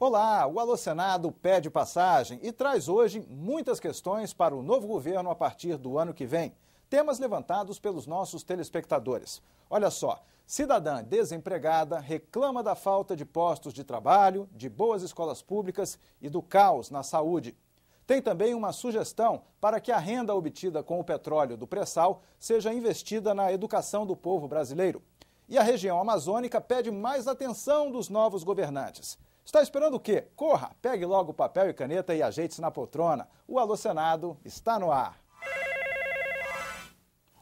Olá, o Alô Senado pede passagem e traz hoje muitas questões para o novo governo a partir do ano que vem. Temas levantados pelos nossos telespectadores. Olha só, cidadã desempregada reclama da falta de postos de trabalho, de boas escolas públicas e do caos na saúde. Tem também uma sugestão para que a renda obtida com o petróleo do pré-sal seja investida na educação do povo brasileiro. E a região amazônica pede mais atenção dos novos governantes. Está esperando o quê? Corra, pegue logo o papel e caneta e ajeite-se na poltrona. O Alô Senado está no ar.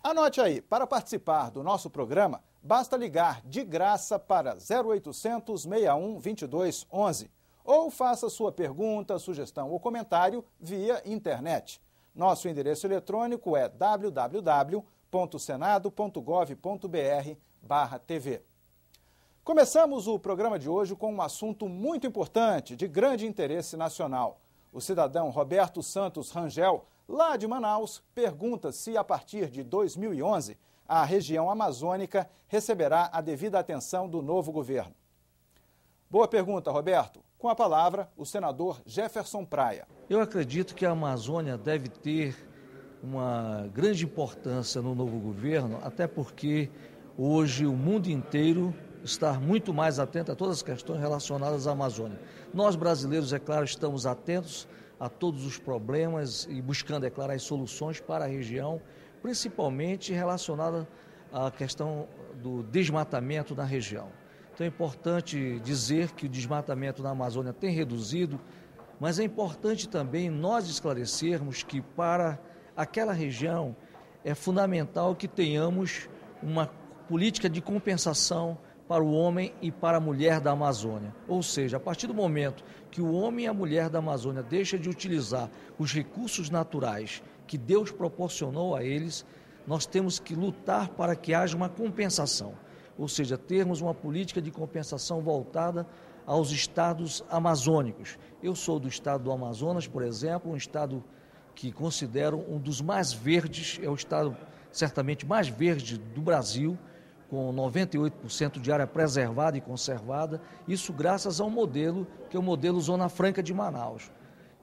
Anote aí, para participar do nosso programa, basta ligar de graça para 0800 61 22 11 ou faça sua pergunta, sugestão ou comentário via internet. Nosso endereço eletrônico é www.senado.gov.br/tv. Começamos o programa de hoje com um assunto muito importante, de grande interesse nacional. O cidadão Roberto Santos Rangel, lá de Manaus, pergunta se, a partir de 2011, a região amazônica receberá a devida atenção do novo governo. Boa pergunta, Roberto. Com a palavra, o senador Jefferson Praia. Eu acredito que a Amazônia deve ter uma grande importância no novo governo, até porque hoje o mundo inteiro estar muito mais atento a todas as questões relacionadas à Amazônia. Nós brasileiros, é claro, estamos atentos a todos os problemas e buscando, é claro, as soluções para a região, principalmente relacionada à questão do desmatamento na região. Então é importante dizer que o desmatamento na Amazônia tem reduzido, mas é importante também nós esclarecermos que para aquela região é fundamental que tenhamos uma política de compensação para o homem e para a mulher da Amazônia. Ou seja, a partir do momento que o homem e a mulher da Amazônia deixam de utilizar os recursos naturais que Deus proporcionou a eles, nós temos que lutar para que haja uma compensação. Ou seja, termos uma política de compensação voltada aos estados amazônicos. Eu sou do estado do Amazonas, por exemplo, um estado que considero um dos mais verdes, é o estado certamente mais verde do Brasil com 98% de área preservada e conservada, isso graças ao modelo que é o modelo Zona Franca de Manaus.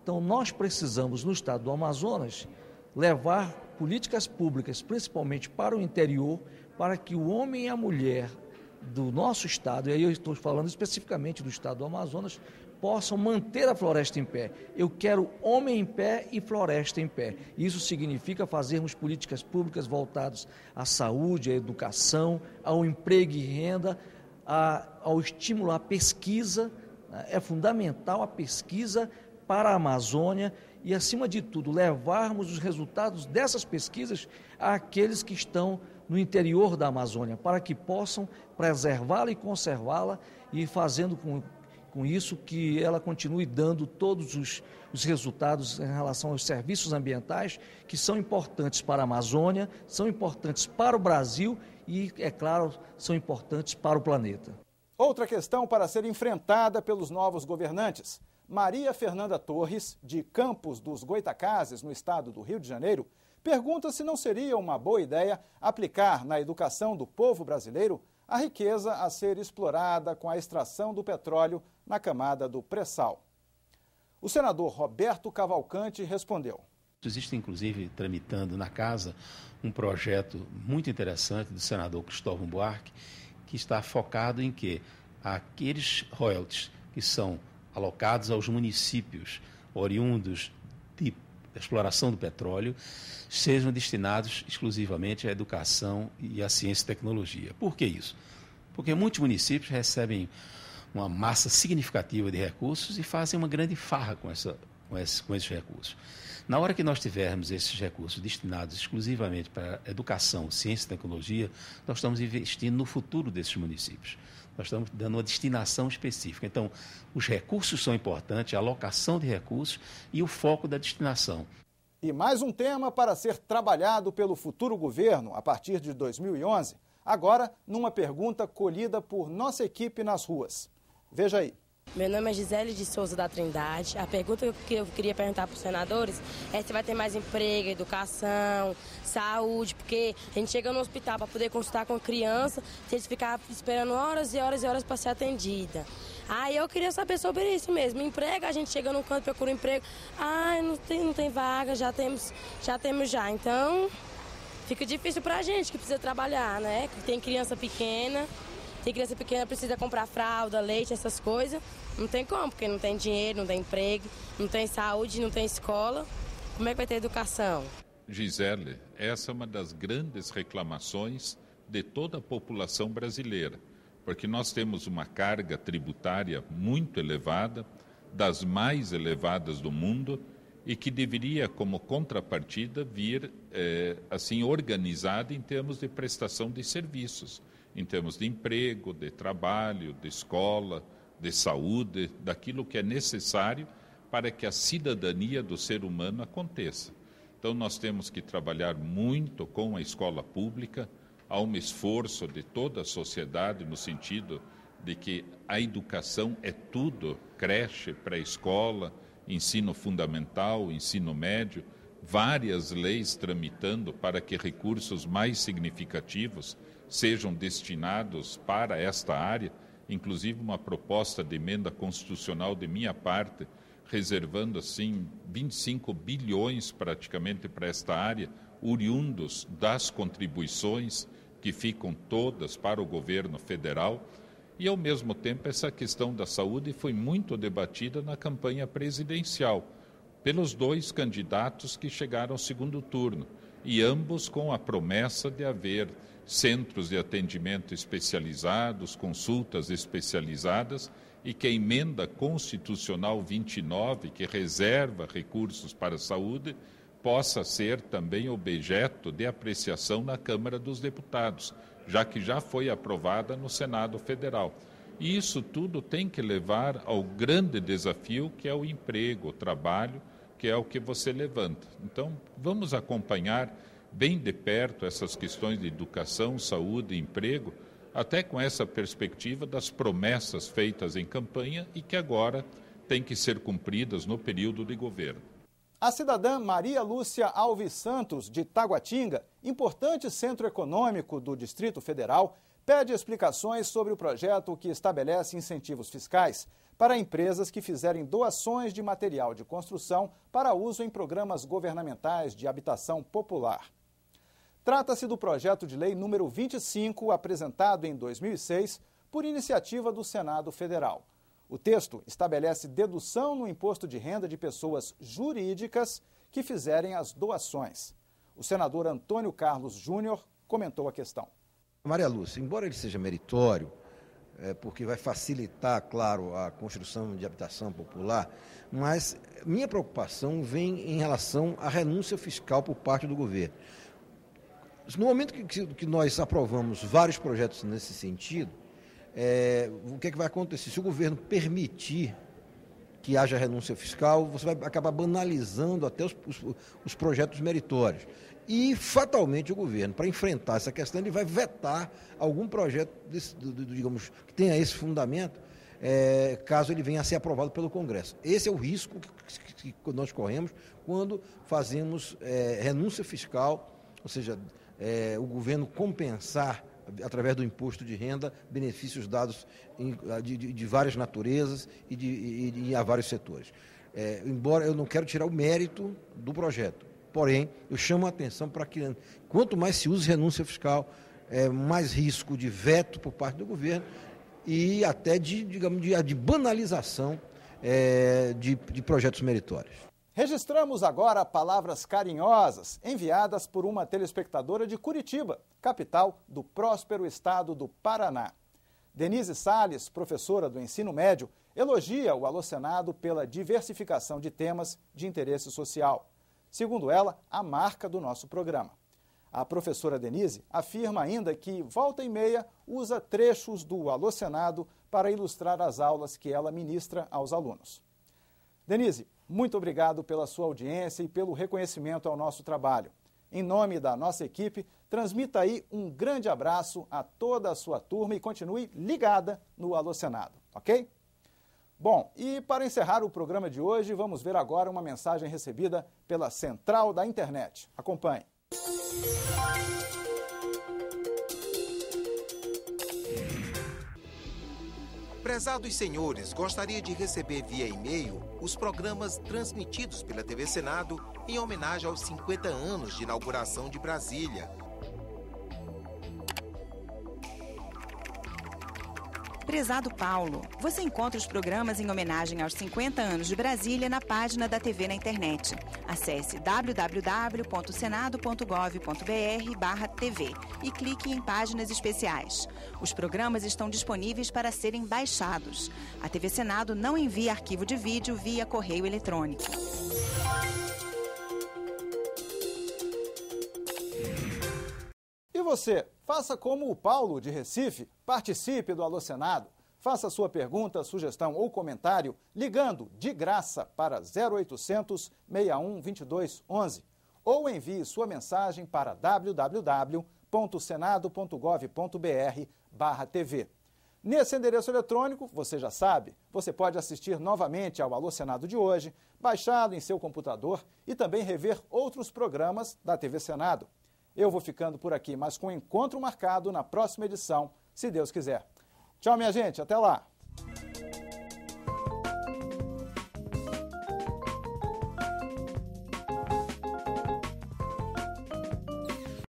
Então, nós precisamos, no estado do Amazonas, levar políticas públicas, principalmente para o interior, para que o homem e a mulher do nosso estado, e aí eu estou falando especificamente do estado do Amazonas, possam manter a floresta em pé. Eu quero homem em pé e floresta em pé. Isso significa fazermos políticas públicas voltadas à saúde, à educação, ao emprego e renda, a, ao estímulo à pesquisa. Né? É fundamental a pesquisa para a Amazônia e, acima de tudo, levarmos os resultados dessas pesquisas àqueles que estão no interior da Amazônia, para que possam preservá-la e conservá-la e fazendo com com isso que ela continue dando todos os, os, resultados em relação aos serviços ambientais que são importantes para a Amazônia, são importantes para o Brasil e, é claro, são importantes para o planeta. Outra questão para ser enfrentada pelos novos governantes. Maria Fernanda Torres, de Campos dos Goitacazes, no estado do Rio de Janeiro, pergunta se não seria uma boa ideia aplicar na educação do povo brasileiro a riqueza a ser explorada com a extração do petróleo na camada do pré-sal. O senador Roberto Cavalcante respondeu. Existe, inclusive, tramitando na casa um projeto muito interessante do senador Cristóvão Buarque, que está focado em que aqueles royalties que são alocados aos municípios oriundos de exploração do petróleo sejam destinados exclusivamente à educação e à ciência e tecnologia. Por que isso? Porque muitos municípios recebem uma massa significativa de recursos e fazem uma grande farra com, essa, com, esse, com esses recursos. Na hora que nós tivermos esses recursos destinados exclusivamente para educação, ciência e tecnologia, nós estamos investindo no futuro desses municípios. Nós estamos dando uma destinação específica. Então, os recursos são importantes, a alocação de recursos e o foco da destinação. E mais um tema para ser trabalhado pelo futuro governo a partir de 2011, agora numa pergunta colhida por nossa equipe nas ruas. Veja aí. Meu nome é Gisele de Souza da Trindade. A pergunta que eu queria perguntar para os senadores é se vai ter mais emprego, educação, saúde, porque a gente chega no hospital para poder consultar com criança, tem que ficar esperando horas e horas e horas para ser atendida. Aí eu queria saber sobre isso mesmo. Emprego, a gente chega no canto, procura um emprego. Ah, não tem, não tem vaga, já temos, já temos já. Então, fica difícil para a gente que precisa trabalhar, né? Que tem criança pequena. E criança pequena precisa comprar fralda, leite, essas coisas. Não tem como, porque não tem dinheiro, não tem emprego, não tem saúde, não tem escola. Como é que vai ter educação? Gisele, essa é uma das grandes reclamações de toda a população brasileira, porque nós temos uma carga tributária muito elevada, das mais elevadas do mundo, e que deveria, como contrapartida, vir eh, assim organizada em termos de prestação de serviços em termos de emprego, de trabalho, de escola, de saúde, daquilo que é necessário para que a cidadania do ser humano aconteça. Então, nós temos que trabalhar muito com a escola pública, há um esforço de toda a sociedade no sentido de que a educação é tudo creche, pré-escola, ensino fundamental, ensino médio várias leis tramitando para que recursos mais significativos sejam destinados para esta área, inclusive uma proposta de emenda constitucional de minha parte, reservando assim 25 bilhões praticamente para esta área, oriundos das contribuições que ficam todas para o governo federal. E, ao mesmo tempo, essa questão da saúde foi muito debatida na campanha presidencial, pelos dois candidatos que chegaram ao segundo turno, e ambos com a promessa de haver centros de atendimento especializados, consultas especializadas, e que a emenda constitucional 29, que reserva recursos para a saúde, possa ser também objeto de apreciação na Câmara dos Deputados, já que já foi aprovada no Senado Federal. E isso tudo tem que levar ao grande desafio que é o emprego, o trabalho, que é o que você levanta. Então, vamos acompanhar bem de perto essas questões de educação, saúde, emprego, até com essa perspectiva das promessas feitas em campanha e que agora têm que ser cumpridas no período de governo. A cidadã Maria Lúcia Alves Santos, de Taguatinga, importante centro econômico do Distrito Federal, pede explicações sobre o projeto que estabelece incentivos fiscais para empresas que fizerem doações de material de construção para uso em programas governamentais de habitação popular. Trata-se do projeto de lei número 25, apresentado em 2006 por iniciativa do Senado Federal. O texto estabelece dedução no imposto de renda de pessoas jurídicas que fizerem as doações. O senador Antônio Carlos Júnior comentou a questão. Maria Lúcia, embora ele seja meritório, é, porque vai facilitar, claro, a construção de habitação popular, mas minha preocupação vem em relação à renúncia fiscal por parte do governo. No momento que, que nós aprovamos vários projetos nesse sentido, é, o que, é que vai acontecer? Se o governo permitir que haja renúncia fiscal, você vai acabar banalizando até os, os, os projetos meritórios. E, fatalmente, o governo, para enfrentar essa questão, ele vai vetar algum projeto, desse, do, do, digamos, que tenha esse fundamento, é, caso ele venha a ser aprovado pelo Congresso. Esse é o risco que, que, que nós corremos quando fazemos é, renúncia fiscal, ou seja, é, o governo compensar através do imposto de renda, benefícios dados em, ah, de, de, várias naturezas e, de, e, e a vários setores. É, embora eu não quero tirar o mérito do projeto, porém, eu chamo a atenção para que quanto mais se use renúncia fiscal, é, mais risco de veto por parte do governo e até de, digamos, de, de banalização é, de, de projetos meritórios. Registramos agora palavras carinhosas enviadas por uma telespectadora de Curitiba, capital do próspero estado do Paraná. Denise Sales, professora do ensino médio, elogia o Alocenado pela diversificação de temas de interesse social, segundo ela, a marca do nosso programa. A professora Denise afirma ainda que, volta e meia, usa trechos do Alocenado para ilustrar as aulas que ela ministra aos alunos. Denise, muito obrigado pela sua audiência e pelo reconhecimento ao nosso trabalho. Em nome da nossa equipe, transmita aí um grande abraço a toda a sua turma e continue ligada no Alô Senado, ok? Bom, e para encerrar o programa de hoje, vamos ver agora uma mensagem recebida pela Central da Internet. Acompanhe. Prezados senhores, gostaria de receber via e-mail os programas transmitidos pela TV Senado em homenagem aos 50 anos de inauguração de Brasília. Prezado Paulo, você encontra os programas em homenagem aos 50 anos de Brasília na página da TV na internet Acesse www.senado.gov.br/tv e clique em páginas especiais. Os programas estão disponíveis para serem baixados. A TV Senado não envia arquivo de vídeo via correio eletrônico. E você, faça como o Paulo de Recife, participe do Alô Senado. Faça sua pergunta, sugestão ou comentário ligando de graça para 0800 61 22 11 ou envie sua mensagem para www.senado.gov.br TV. Nesse endereço eletrônico, você já sabe, você pode assistir novamente ao Alô Senado de hoje, baixado em seu computador e também rever outros programas da TV Senado. Eu vou ficando por aqui, mas com um encontro marcado na próxima edição, se Deus quiser. Tchau, minha gente. Até lá.